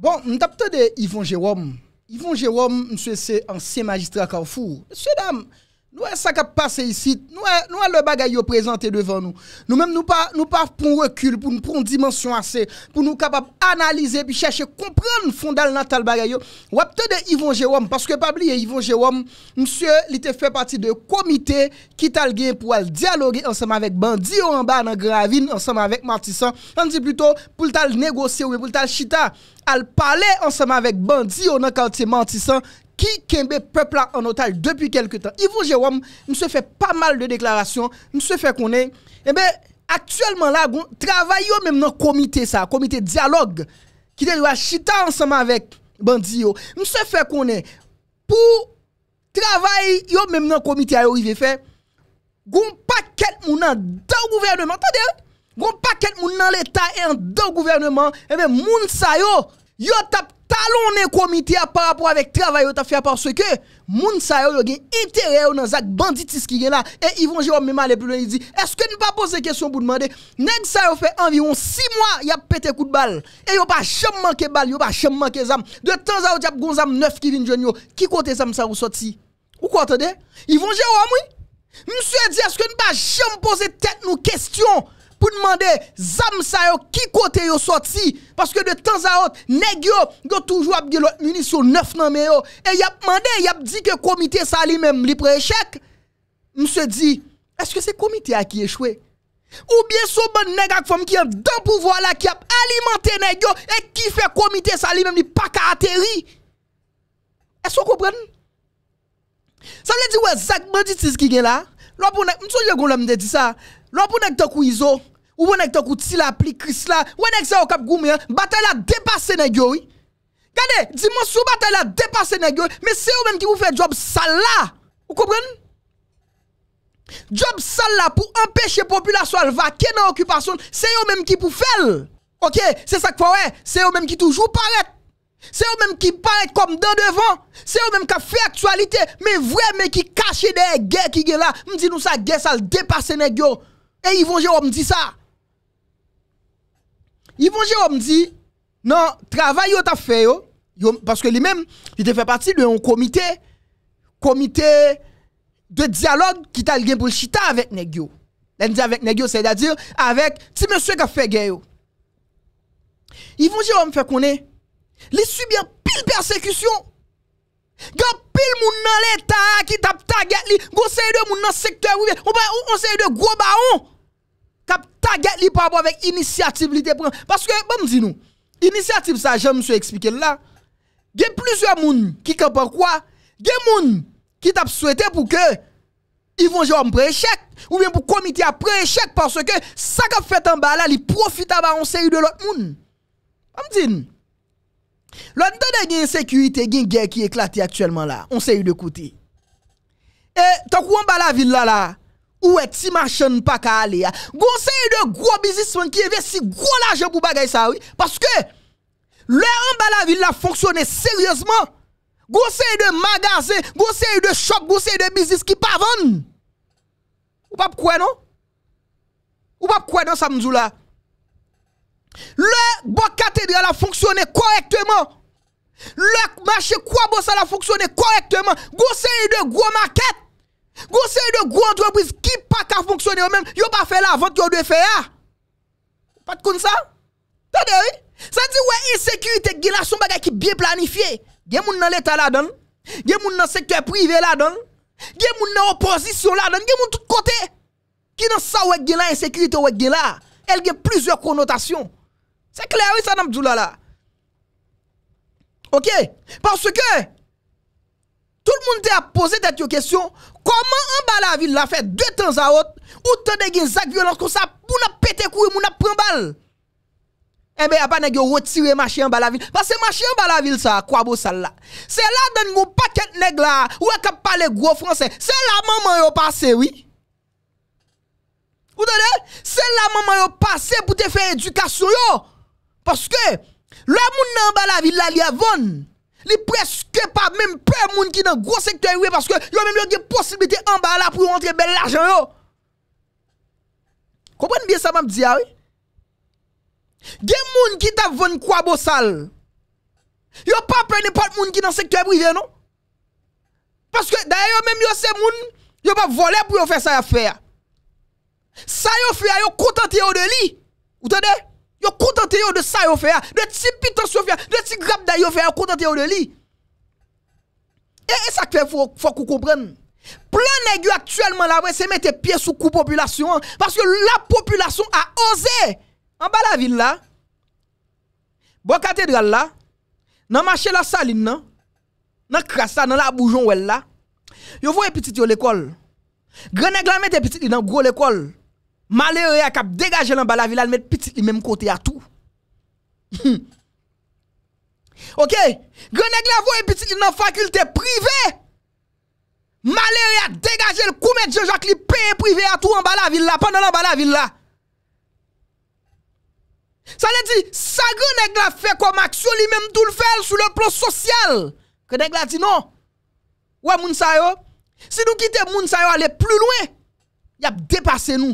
Bon, nous avons de Yvon Jérôme. Yvon Jérôme, monsieur, c'est ancien magistrat Carrefour. Monsieur, dame, Nou wè e sa kap pase isi, nou wè e, e lè bagay yo prezante devan nou. Nou mèm nou pa proun rekyl, pou nou proun dimensyon ase, pou nou kapap analize, pi chèche kompran nou fondal nan tal bagay yo. Wapte de Yvon Jérôme, paske pabliye Yvon Jérôme, msye li te fè pati de komite ki tal gen pou al dialogi ansem avèk bandi yo anba nan gravine, ansem avèk martisan, an di pluto pou l tal negosye ou pou l tal chita, al pale ansem avèk bandi yo nan kante martisan, qui kembe peuple en otage depuis quelque temps. Yvon Jérôme, se fait pas mal de déclarations, se fait qu'on est eh ben actuellement là travaille même dans comité ça, comité dialogue qui est à chita ensemble avec bandio. nous se fait qu'on est pour travailler même dans comité il se fait gon paquet moun dans le gouvernement. Attendez, gon paquet moun dans l'état et dans le gouvernement, et eh bien moun sa yo tap Talon ne komite a parapo avèk travay yo ta fè a porswe ke, moun sa yo yo gen itere yo nan zak banditis ki gen la, e Yvon Jérôme mèman lè pou lè yi di, eske nou pa pose kèsyon pou dmandè, neg sa yo fè anviron 6 mwa yap pète kout bal, e yo pa chèm manke bal, yo pa chèm manke zam, de tan za ou di ap gon zam 9 kivin jwen yo, ki kote zam sa ou sot si? Ou kwa tèdè? Yvon Jérôme wè? Moussè di eske nou pa chèm pose tèt nou kèsyon? pour demander zam sa qui côté yo sorti parce que de temps à autre nèg yo toujours a l'autre munition neuf nan mais yo et y a demandé y a dit que comité ça lui même li pré échec monsieur dit est-ce que c'est comité à qui échoué ou bien son bon nèg ak femme qui est dans pouvoir là qui a alimenté nèg et qui fait comité ça lui même li pas ka atterri est-ce que vous comprenez ça veut dire ouais zak banditis qui est là là pour nous sommes dit ça l'on pour nek kou iso, ou bon nek kou ti la pli kris la, ou nek sa okap goumen, hein, bataille la dépassé nèg yo. Regardez, bataille la dépassé mais c'est eux même qui vous fait job sale là. Vous comprenez? Job sale là pour empêcher la population de vaquer dans l'occupation, c'est eux même qui vous faire. OK, c'est ça que faut c'est eux même qui toujours paraît. C'est eux même qui paraît comme dans devant. C'est eux même qui fait actualité, mais vrai mais qui cache des guerres qui sont là. Je dis nous ça guerre ça dépasse les et Yvon Jérôme dit ça. Yvon Jérôme dit, non, travail que t'a fait, yo, parce que lui-même, il fait partie de un comité, comité de dialogue qui t'a lié pour chita avec Negio. dit avec Negio, c'est-à-dire avec si monsieur qui a fait guerre. Yvon Jérôme fait connaître, il subit pile persécution. Gyo pil moun nan l'Etat ki tap taget li, gyo sey de moun nan sektè wivye, moun sey de gwo baon, tap taget li parbo avèk inisiativ li te pren. Paske, bèm zin nou, inisiativ sa, jen mswe ekspike lè la, gen plizwe moun ki kapar kwa, gen moun ki tap souwete pou ke, yvon jè wam pre-échèk, ou vyen pou komiti apre-échèk, paske sa kap fèt an ba la, li profita ba on sey de lòt moun. Bèm zin nou? Lo anton e gen sekurite gen gen ki eklati aktuelman la On se yu de kouti E tok ou an bala vil la la Ou e ti machan pa ka ale ya Gou se yu de gwo bizis man ki e ve si gwo la je pou bagay sa ou Paske Le an bala vil la fonksyone seryosman Gou se yu de magaze Gou se yu de shop Gou se yu de bizis ki pa ven Ou pa pkwè non Ou pa pkwè non sa mzou la Le bon cathédrale a fonctionné correctement. Le marché quoi ça a fonctionné correctement. Conseil de gros maquettes. Conseil de gros entreprises qui pas qu'à fonctionner eux-mêmes. Yo pas fait la vente, yo de faire. Ah. Pas de comme ça? Tade oui? Ça dit ouais, insécurité, qui la son bagay qui bien planifié. Gen moun dans l'état là-dedans. Gen moun dans secteur privé là-dedans. Gen moun dans opposition là-dedans. Gen moun tout côté. Qui dans ça ouais, gen insécurité ouais, gen Elle a plusieurs connotations. Se kleri sa nam djoula la. Ok. Parce que tout le moun te eh a pose tete yo kestyon koman an bala vil la fe dwe tan za hot ou te de gen zak violans kon sa pou na pete kou mou na pren bal. Eme apan neg yo wotire machi an bala vil. Mas se machi an bala vil sa, kwa bo sal la. Se la den nou paket neg la wakap pale gwo franse. Se la maman yo pase, oui. Ou te de? Se la maman yo pase pou te fe edukasyon yo. Paske, lè moun nan mba la villa li avon, li preske pa mèm pre moun ki nan gwo sektoy wè, paske yo mèm yo ge posibite mba la pou yon tre bel l'ajan yo. Komwen biye sa mèm diya wè? Ge moun ki ta avon kwa bo sal, yo pa pre ne pat moun ki nan sektoy wè, non? Paske, daye yo mèm yo se moun, yo pa vole pou yo fè sa yon fè. Sa yon fè, yo kontante yo de li, ou te dey? Yo contenté de ça yo fait, de ti piton de ti grab da yo fait, yo de li. Et, ça fait faut faut qu'on comprenne. plein nèg actuellement là, c'est mettre pied sous coup population hein, parce que la population a osé en bas la ville là. Bon cathédrale là, dans marché la saline nan dans crasse, dans la boujon là. Yo voyez petit yo l'école. Grand nèg la mette petit dans gros l'école. Malè non. yo ya kap degaje lèmba la villa lèmèd piti lèmèm kote ya tou. Ok, genèk la voye piti lèmèm fakultè privè. Malè yo ya degaje lèmèm koumèd je jak li peye privè ya tou anba la villa, panan anba la villa. Sa lè di, sa genèk la fè kom aksyon lèmèm tou l'fèl sou lèmèm plòs sosyal. Genèk la di non. Ouè moun sayo? Si nou kite moun sayo lèmèm plù louè, yap depase nou.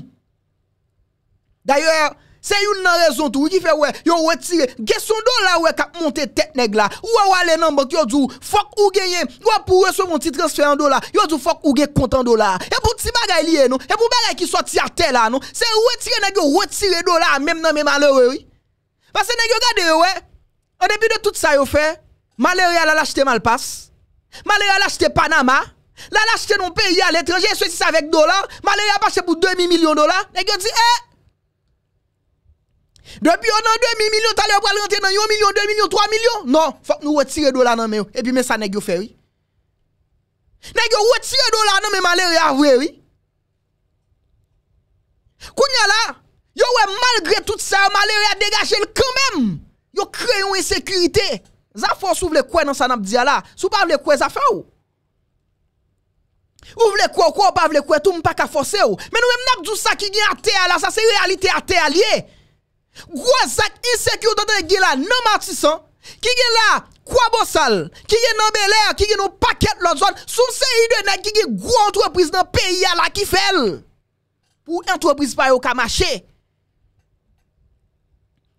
D'ailleurs, c'est une raison tout qui fait ouais, yo retiré. son dollar ouais cap monter tête nèg là. Ou aller nan banque yo dou fuck ou gagner. Ou pour recevoir mon petit transfert en dollar. Yo du fuck ou gagner compte en dollar. Et pour petit bagay lié non, et pour bagay qui sorti à terre là non, c'est retirer nèg yo retirer dollar même nan mes malheureux oui. Parce que nèg yo gade ouais. En début de tout ça yo fait, malheureux a l'acheter mal passe. Malheureux a l'acheter Panama. Là l'acheter non pays à l'étranger, ceci avec dollar. Malheureux a acheté pour 2 millions de dollars. Nèg yo dit eh Depi non, yo nan 2000 milyon, talè yo pral rente nan 1 milyon, 2 milyon, 3 milyon. Non, fok nou wetire do la nan men yo. Epi men sa negyo feri. Negyo wetire do la nan men man lè re avre. Kou nye la, yo we malgre tout sa, man lè re a degache l kèmèm. Yo kre yon esekurite. Za fòs ou vle kwe nan sa nap diya la. Sou pa vle kwe za fè ou. Ou vle kwe, ou pa vle kwe, tou m pa ka fòse ou. Men ou em nap djousa ki gen a tè a la, sa se realite a tè a liye. Gwa zak insekyo do de ge la nan matisan, ki ge la kwa bosal, ki ge nan beler, ki ge nou paket lon zon, soum se ide nek ki ge gwa antwepriz nan peyi ala ki fel. Ou antwepriz paye ou kamache.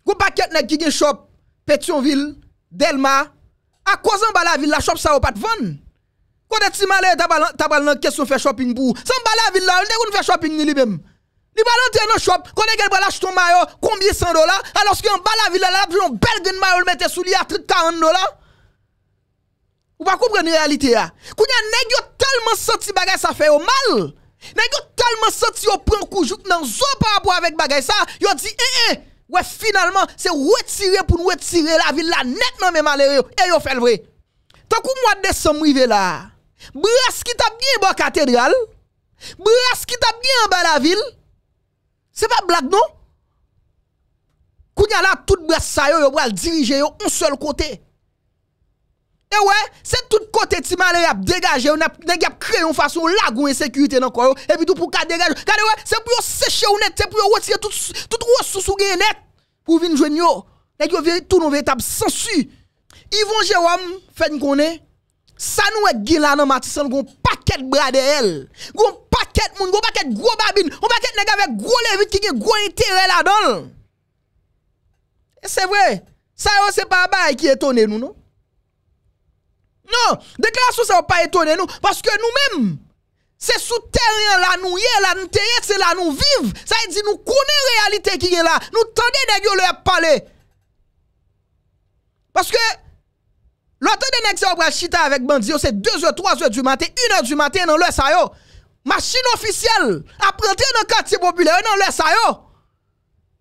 Gwa paket nek ki ge shop Petionville, Delma, a kwa zan bala vil la shop sa wapat von? Kwa de ti male tabal nan kesyon fe shopping pou, zan bala vil la ou nekoun fe shopping ni li bem? Il va rentrer dans shop, quand il va acheter un maillot, combien 100 dollars, alors qu'en bas la ville, là, vu un bel grand maillot, le mettre sous lui à 40 dollars. Vous ne comprenez pas la réalité, hein? Quand il y a tellement senti que ça fait au mal. a tellement senti au prend coup jouk dans zo par rapport avec bagay ça, il dit eh eh ouais finalement c'est retiré pour nous retirer la ville la net mes mais et il fait le vrai. Tant que mois de décembre rivé là. Brasse qui t'a bien bon cathédrale. Brasse qui t'a bien en bas la ville. C'est pas blague, non? Kounya là, tout bras ça yo, yo va diriger yo un seul côté. Et ouais, c'est tout côté ti malé a dégagé, on a créé une façon lagou insécurité dans quoi et puis tout pour ka dégager. Kade ouais, c'est pour sécher ou net, c'est pour retirer tout tout ressource ou gain net pour venir jouen yo. Nèg yo tout non véritable sensu. Yvon Jérôme fait connaît sa nou ek gila nan matisan goun paket brade el, goun paket moun, goun paket gwo babin, goun paket negave gwo levit ki gen gwo itere la don. E se vre, sa yo se pa bay ki etone nou nou. Nou, dekla sou se pa etone nou, paske nou mem, se sou teryen la nou ye la, nou teryen se la nou viv, sa e di nou kone realite ki gen la, nou tande negyo le pale. Paske, L'autre de nèg ou chita avec Bandio, c'est 2h 3h du matin, 1h du matin dans le ça yo. Machine officielle après rentrer dans quartier populaire dans le ça yo.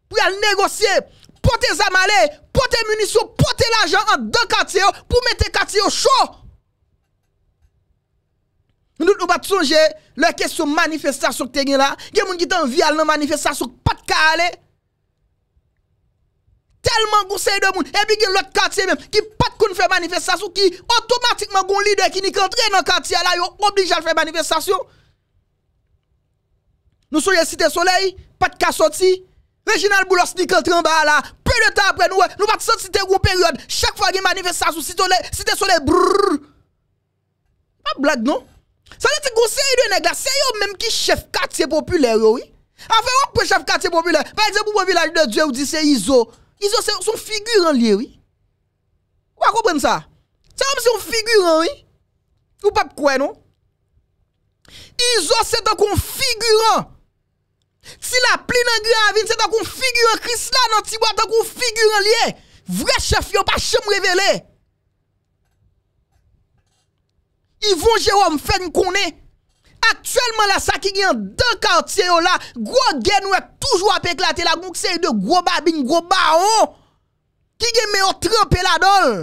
Pour aller négocier, porter zamalé, porter munitions, porter l'argent en deux quartiers pour mettre quartier au chaud. Nous ne pouvons pas songer la question manifestation que là, il y a gens qui t'envie à la manifestation pas de aller. telman gousey de moun e bigil lot katye menm ki pat kon fè manifestasyon ki otomatikman goun lider ki ni kontre nan katye la yo oblijal fè manifestasyon. Nou souye site soley, pat kasoti, Reginald Boulos ni kontre an ba la, pe de ta apre nou pat sote site goun peryode, chak fwa gen manifestasyon site soley brrrr. Ma blag non? Salete gousey de neg la, se yo menm ki chef katye popüler yo. A fe wak pe chef katye popüler, pa eksep ou bo vilaj de dwe ou di se izo. Izo se yon figuran liye, wè? Wè a kompren sa? Se yon figuran, wè? Ou pa p kwen, non? Izo se takon figuran. Ti la pli nan gwen avin, se takon figuran. Kris la nan ti wè, takon figuran liye. Vre chef yo, pa chef mrevelè. I von jè wè m fèn kounè. Aktwèlman la sa ki gen dè kantye yo la, gwo gen nou e toujwa peklate la, gwo kse yi de gwo babin, gwo baron, ki gen me otre pe la dol.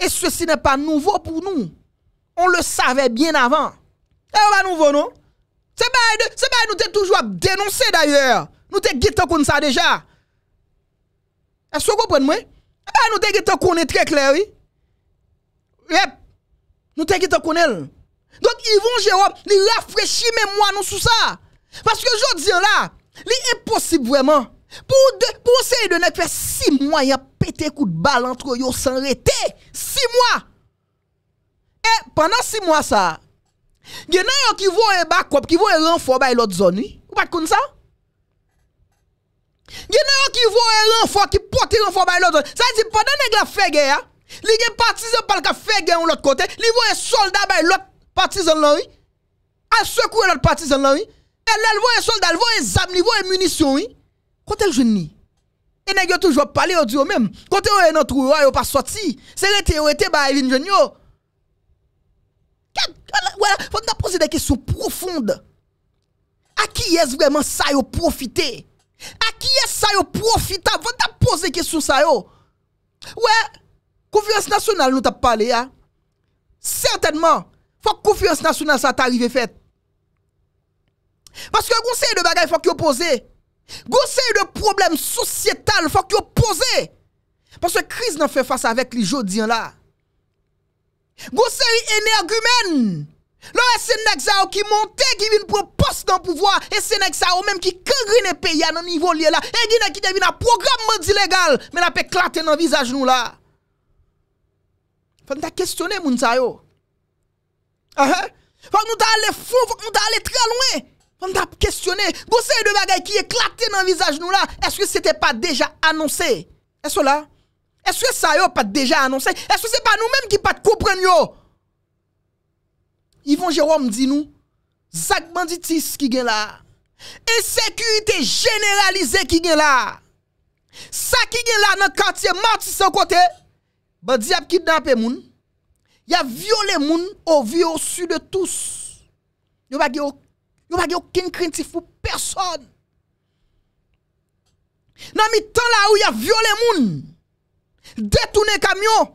E sou si ne pa nouvo pou nou. On le savè bien avan. E eh, wè pa nouvo non? nou. Se bay nou te toujwa denonsè d'ayèr. Nou te gitokoun sa dejan. E sou gwo pren mwen? Eh Se bay nou te gitokoun e trek lè wè. Yep. Nou te gitokoun el. Donk Yvon Jérôme li lafrechi mè mwa nou sou sa. Paske jò diyan la, li imposib vwèman. Pou se yon de nek fè si mwa yon pète kout bal antro yon san rete. Si mwa. E, pandan si mwa sa, genè yon ki vò en bakop, ki vò en renfò bay lot zon, ou pat koun sa? Genè yon ki vò en renfò, ki pot renfò bay lot zon, sa yon si pandan yon la fè gè ya, li gen partize pal ka fè gè yon lot kote, li vò en solda bay lot, partisan là, oui. A secoué notre partisan là, oui. Elles elle voit un soldat, elle voit un zam, elle voit munition, oui. Quand elle jeune et nèg toujours parlé au dieu même. Quand est dans trou yo pas sorti. C'est rete bah, yo rete ba vin jeune yo. Voilà, faut nous poser des questions profondes. À qui est ce vraiment ça yo profiter À qui est ça yo profiter Faut nous poser des questions ça yo. Ouais, confiance nationale nous t'a parlé hein. Certainement, Fak koufiyans nasyonal sa ta rive fet. Paske gounse yon bagay fak yon pose. Gounse yon problem sosyetal fak yon pose. Paske kriz nan fe fasa vek li jodi an la. Gounse yon energu men. Lo esenek sa ou ki monte, ki vin pou pos nan pouvoi. Esenek sa ou men ki kagri ne pe ya nan nivou liye la. E gine ki devina programman dilegal. Men apè klaten nan vizaj nou la. Fante ta kestyone moun sa yo. Fak moun ta ale foun, fok moun ta ale tre lounen Fak moun ta questione, gose yon de bagay ki e klapte nan vizaj nou la Eswe se te pa deja anonsen Eswe la, eswe sa yo pa deja anonsen Eswe se pa nou menm ki pat koupren yo Yvon Jérôme di nou Zak banditis ki gen la Esekurite generalize ki gen la Sak ki gen la nan kantye mati se kote Ba di ap kidnap e moun Ya viole moun ou vio su de tous. Yo pa geyo ken krenti fou person. Nan mi tan la ou ya viole moun, detounen kamyon,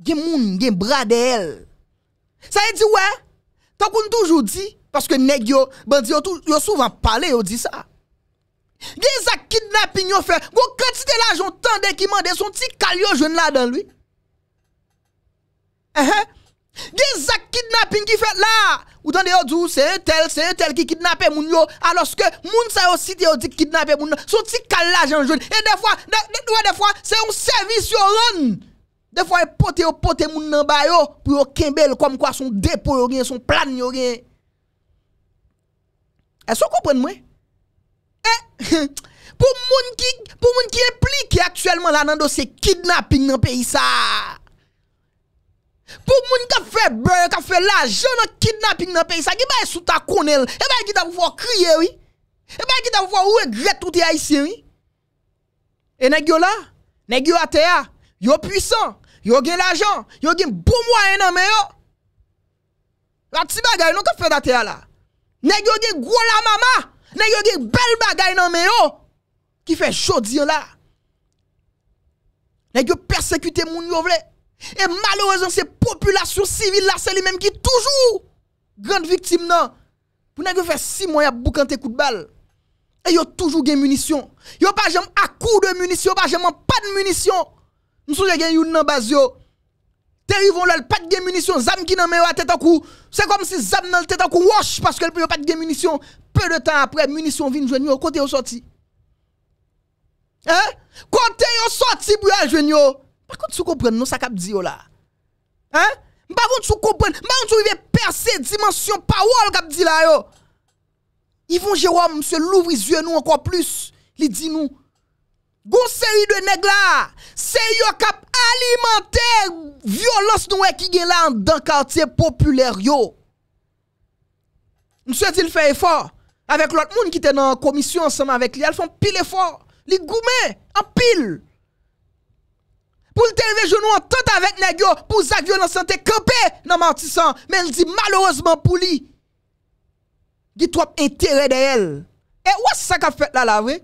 gen moun, gen brade el. Sa e di we, ta koun toujou di, paske neg yo, bandi yo souvan pale yo di sa. Gen sa kidnap inyo fe, yo krati de la jontan de ki mande, son ti kalyo joun la dan lwi. Gezak kidnapping ki fet la Ou tan de yo djou se yo tel Se yo tel ki kidnape moun yo Anoske moun sa yo site yo di kidnape moun Son ti kalajan joun E defwa se yon servis yon Defwa e pote yo pote moun nan bayo Pou yo kembel kom kwa son depo yon Son plan yon E so koupen mwen E Pou moun ki Pou moun ki implike aktuelman la nan do se Kidnapping nan peyi sa Pour moun ka fè beurre, ka fait kidnapping nan pays, sa qui ba sou ta konel, e ba qui t'a crier oui. E eh ba ben, qui t'a regret tout oui. E nèg yo la, nèg yo yo puissant, yo gen l'argent, yo gen bon moyen nan yo. La ti bagay, non ka fait la la. Nèg yo gen la mama, nèg yo gen belle bagay nan yo qui fait chaud la. Nèg yo persécuter moun yo et malheureusement, c'est population civile là, c'est lui-même qui toujours grande victime non. n'avez que faire six mois à boucanter coup de balle. Et avez toujours des munitions. n'avez pas à coup de munitions, pas n'avez pas de munitions. Nous sommes gagnés une dans base yo. Terrivons là, pas de munitions, zam qui n'en met à tête en coup. C'est comme si zam dans le tête en coup wash parce qu'elle n'avez pas de munitions. Peu de temps après, munitions viennent joindre au côté au sorti. Hein? Côté au sorti pour joindre Mba kon sou kompren nou sa kap diyo la? Mba kon sou kompren? Mba kon sou vive perse dimensyon pa wol kap diyo la yo? Yvon Jérôme, mse louvri zye nou ankon plus li di nou. Goun se yi de negla, se yi yo kap alimenter violons nou e ki gen la an dan kantye populer yo. Mse yi l fè efor, avèk lout moun ki te nan komisyon anseman avèk li, al son pil efor. Li goumen anpil anpil. pou lteleve jounou an tante avek negyo pou zak vyo nan sante kepe nan mantisan, men ldi malorosman pou li, gitwap entere de el, e wos sa ka fet la la ve?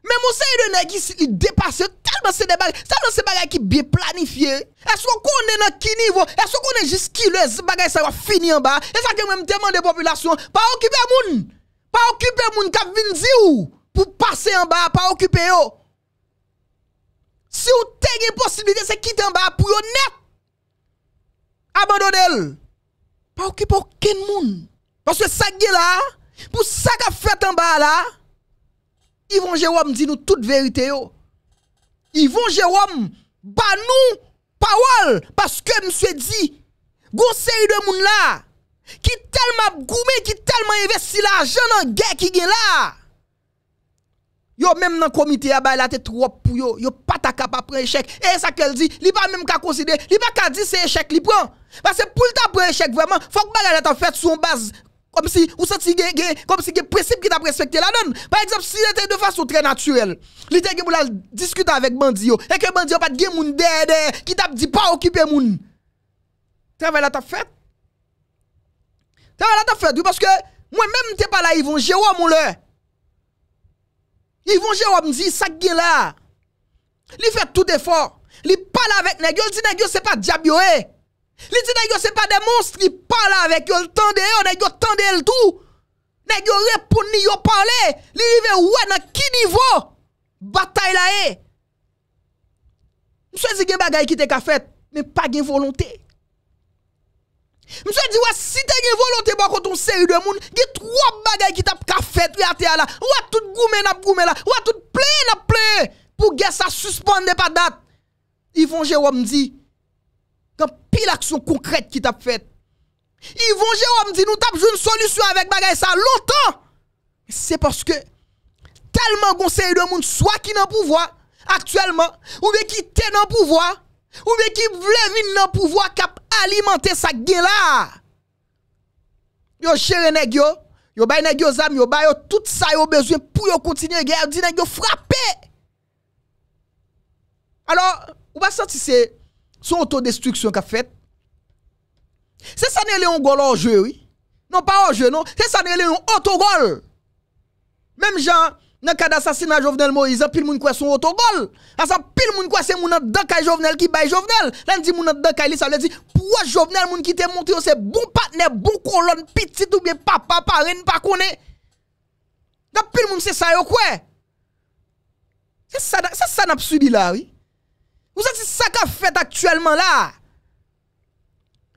Men monsen yon negi si li depase, talman se debage, salman se bagay ki biye planifiye, e swa konen nan ki nivou, e swa konen jis ki le, bagay sa wafini an ba, e sa ke mwen teman de populasyon, pa okipe moun, pa okipe moun kap vin zi ou, pou pase an ba, pa okipe yo, Se ou te gen posibilite se kit an ba pou yo net. Abandon el. Pa ou ki pou ken moun. Paswe sak gen la. Pou sak a fet an ba la. Yvon Jérôme di nou tout verite yo. Yvon Jérôme ba nou pa wal. Paske mswe di. Gose yu de moun la. Ki telman goume, ki telman investi la. Jan an gen ki gen la. Yo mèm nan komite ya bay la te trop pou yo. Yo pata kap apre en chèk. E sa ke l di, li pa mèm ka konside. Li pa ka di se en chèk li pran. Bas se pou l ta apre en chèk vèman, fok bagay la ta fèt son baz. Kom si ou soti gen gen, kom si gen presip ki ta presfèkte la nan. Par exemple, si lète de fassou tre naturel. Lète gen mou lal diskuta avèk bandi yo. Eke bandi yo pat gen moun derder, ki tap di pa okipe moun. Tè vè la ta fèt? Tè vè la ta fèt? Ou baske mwen mèm te pa la yivon, jè wè m Yvon Jérôme zi sak gen la Li fet tout de fort Li pala vek negyo Li di negyo sepa diabyo e eh. Li di negyo sepa de monstre Li pala vek yo l'tan de yo Negyo repouni yo pale Li vive wè nan ki nivou Batay la e eh. Mso zi gen bagay ki te ka fet Men pa gen volonté Mse di si te volonté volonté bako ton seri de moun, y a bagay ki tap ka fait a ate ou wè tout goumen ap goumen la, wè tout plein ap pour pou gen sa suspande pa dat. Yvon Jérôme di, concrète qui aksyon fait. ki tap fet. Yvon Jérôme di, nou tap joun solution avec bagay sa C'est parce que tellement tellement seri de moun, soit ki nan pouvoir actuellement ou bien ki te nan pouvoir. Ou veki vlevin nan pouvo ak ap alimante sa gen la. Yo chere negyo, yo bay negyo zan, yo bay yo tout sa yo bezwe pou yo kontinye gen, yo di negyo frape. Alors, ou ba santi se, se oto destriksyon ka fet? Se sa ne leon gol anjwe, oui. Non pa anjwe, non. Se sa ne leon oto gol. Mem jan... Nan ka da sasina Jovenel Moïse, an pil moun kwa son otogol. An sa pil moun kwa se moun an daka Jovenel ki bay Jovenel. Lan di moun an daka li sa le di, pou an Jovenel moun ki te monti yo se bon patne, bon kolon, pitit ou biye papa, papa, ren pa kone. Dan pil moun se sayo kwe. Se san ap subi la, oui. Ou se se sa ka fet aktuellement la.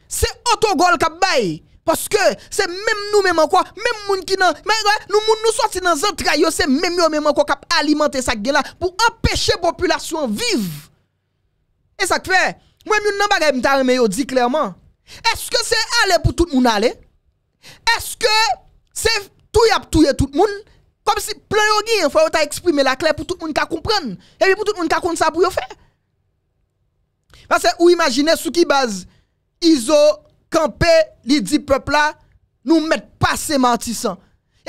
Se otogol ka bay. Parce que c'est même nous-mêmes encore, même gens qui dans nous entrailles, nous dans un c'est même nous même encore qui alimenter ça là pour empêcher la population vivre. Et ça fait, moi même nous bagay m'ta mais je dit clairement. Est-ce que c'est aller pour tout le monde aller Est-ce que c'est tout y a tout tout le monde comme si plein de il faut t'a exprimer la clé pour tout le monde qui comprendre et puis pour tout le monde a compris ça pour y faire. Parce que vous imaginez sous qui base ISO Kampe li di pepla nou met pase mantisan.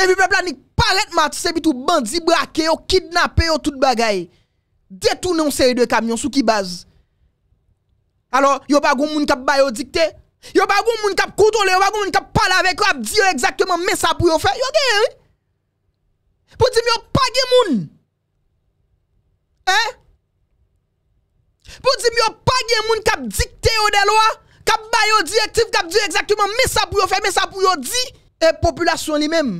Evi pepla ni paret mantisan bi e tou bandi, brake yo, kidnap yo, tout bagay. De tou nou se yi de kamyon sou ki baz. Alo, yo bagoun moun kap bayo dikte. Yo bagoun moun kap koutou le, yo bagoun moun kap pala vek yo ap di yo ekzakteman me sa pou yo fe. Yo gen yon. Po di mi yo pagye moun. Eh. Po di mi yo pagye moun kap dikte yo de lo a. Kap bayo di, ek tif kap di ekzaktouman, mè sa pou yo fè, mè sa pou yo di, e eh, populasyon li mèm.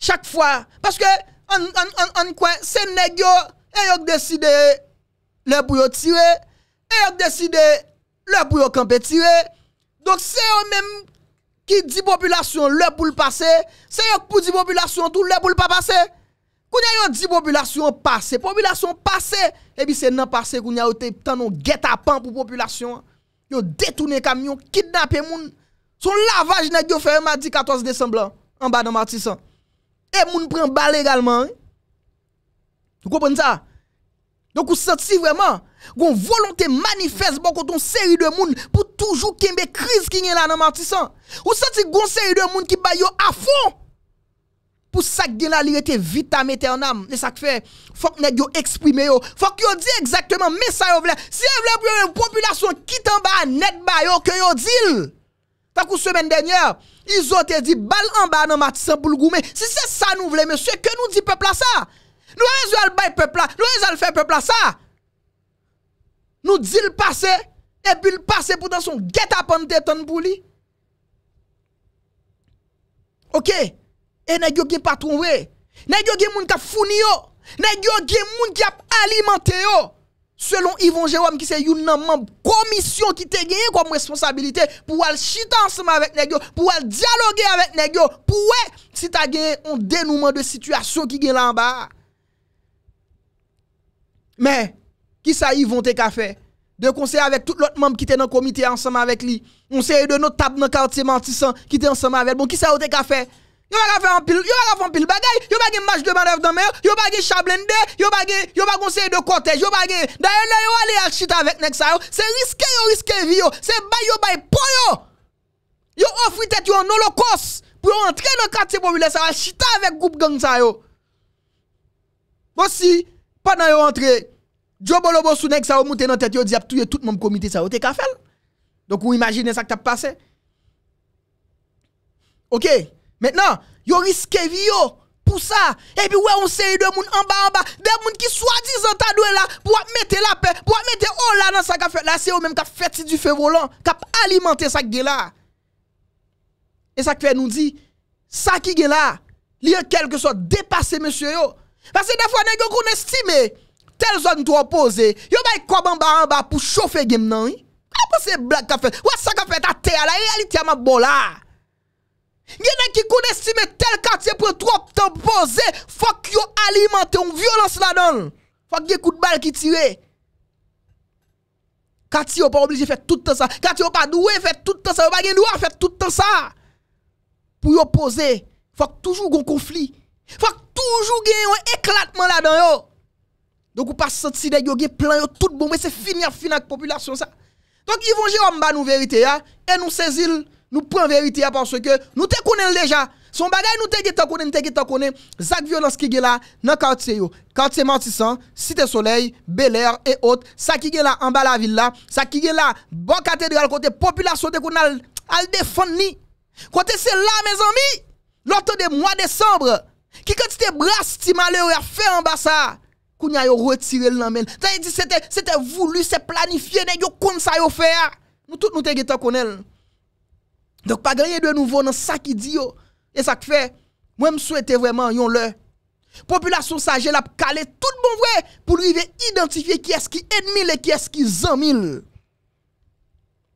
Chak fwa, paske an kwen, se negyo, e yonk deside, lè pou yo tire, e yonk deside, lè pou yo kampè tire, donk se yon mèm, ki di populasyon, lè pou l'pase, se yonk pou di populasyon, tout lè pou l'pa pase, kounye yonk di populasyon, pase, populasyon pase, e eh bi se nan pase, kounye yonk tenon geta pan pou populasyon, yo detounen kamyon, kidnapen moun, son lavaj nan gyo fè yon madi 14 Desemblan, an ba nan Martisan, e moun pren bal egalman, nou kopan sa, nou kousati vweman, goun volante manifest bon koton seri de moun, pou toujou kembe kriz ki nye la nan Martisan, kousati goun seri de moun ki bay yo afon, an, Pou sak gena liye te vitame te anam. Ne sak fe, fok nek yo eksprime yo. Fok yo di ekzakteman me sa yo vle. Si yo vle pou yon populasyon kitan ba net ba yo, ke yo dil. Fak ou semen denye, izote di balan ba nan mat san pou lgoume. Si se sa nou vle, monsye, ke nou di pepla sa? Nou rezo al bay pepla, nou rezo al fe pepla sa? Nou dil pase, epil pase pou danson geta pan te ton boulie. Ok, et nèg pas gen patron vrai nèg yo gen moun k'ap fourni yo nèg yo gen moun qui alimenté yo selon Yvon Jérôme qui c'est une membre commission qui t'a gagné comme responsabilité pour aller chita ensemble avec nèg pour aller dialoguer avec nèg pour si t'as gagné un dénouement de situation qui gagne là en bas mais qui ça Yvon t'es ka fait de conseil avec tout l'autre membre qui était dans le comité ensemble avec lui on sait de notre tables dans quartier mentissant qui était ensemble avec lui. bon qui ça t'es fait Yo va faire en pile, yo va fait en pile bagay, yo va gagner match de manœuvre dans mer, yo va gagner chablende, yo va gagner, yo va conseil de cortège, yo va gagner. D'ailleurs là yo aller à chiter avec nek ça, c'est risqué yo risqué vie yo, c'est bay yo bay po yo. offre tête yo en holocauste pour entrer dans quartier populaire ça chiter avec groupe gang ça yo. Voici pendant yo entrer, Jobolobo sou nek ça yo monter dans tête yo dit a tuer tout mon comité ça tu es ka Donc vous imaginez ça que t'as passé. OK. Mètenan, yo riskevi yo pou sa. E pi wè, on se yi dè moun anba anba. Dè moun ki swa dizan ta dwe la pou wè mette la pe, pou wè mette o la nan sa kafe. La se yo mèm ka feti du fe volan, ka alimentè sa gè la. E sa kwe nou di, sa ki gè la, li yon kelke so depase mèsyo yo. Pase defwa nè yon kon estime, tel zon tou opose, yo bè yon kom anba anba pou chofe gèm nan yi. A pou se blak kafe, wè sa kafe ta te ala, yi alitiaman bol la. Yen a qui connaissent si tel quartier prend trop de temps posé, faut qu'yo alimente une violence là-dedans. Faut qu'il y ait coup de balle qui tire. Quartier pas obligé faire tout le temps ça. Quartier pas doué faire tout le temps ça. Pas gen droit faire tout le temps ça. Pour yo poser, faut toujours gon conflit. Faut toujours ait un éclatement là-dedans yo. Donc ou pas senti des yo il plein tout bon mais c'est fini à fin avec population ça. Donc ils vont gérer ba nous vérité ya, hein. et nous saisir nous prenons vérité hein, parce que nous déjà. Son bagay nous te dit tant connaît, te dit tant connaît. Zak violence qui est là dans quartier yo. Quartier Martissant, Cité Soleil, Bel Air et autres. Ça qui est là en bas la ville là, ça qui est là bon cathédrale côté population de qu'on al défendre Côté c'est là mes amis. L'autre de mois décembre, qui c'était brasse tu malheureux a fait en bas ça. Qu'on a yo retiré l'emmène. T'as dit c'était c'était voulu, c'est planifié, a yo comme ça yo faire. Nous tous nous te dit tant donc, pas gagner de nouveau dans ça qui dit. Et ça fait, moi, je souhaite vraiment yon le. Population sage, la calé tout bon vrai pour lui identifier qui est-ce qui ennemi et qui est-ce qui mille.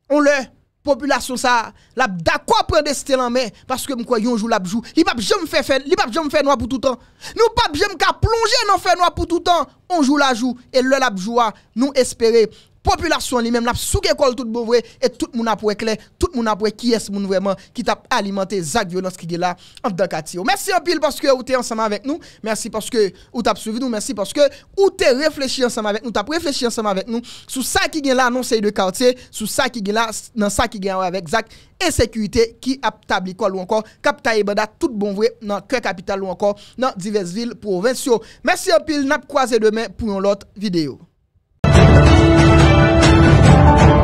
On le, population ça, la d'accord prendre des en main parce que m'kwa yon joue la joue. Il pas jamais faire faire, il pas jamais faire noir pour tout temps. Nous pas jamais plonger dans faire noir pour tout temps. On joue la joue et le la joue nous espérer Populasyon li menm lap souke kol tout bonvwe et tout moun apwe kle, tout moun apwe ki es moun vreman ki tap alimante zak violons ki gen la apdakati yo. Mersi anpil paske ou te ansama vek nou, mersi paske ou tap souvi nou, mersi paske ou te reflechi ansama vek nou, tap reflechi ansama vek nou, sou sa ki gen la nan sey de karte, sou sa ki gen la nan sa ki gen la vek zak, e sekurite ki ap tabli kol ou ankor, kap ta e bada tout bonvwe nan kre kapital ou ankor nan diverse vil provensyon. Mersi anpil, nap kwaze demen pou yon lot video. Thank you.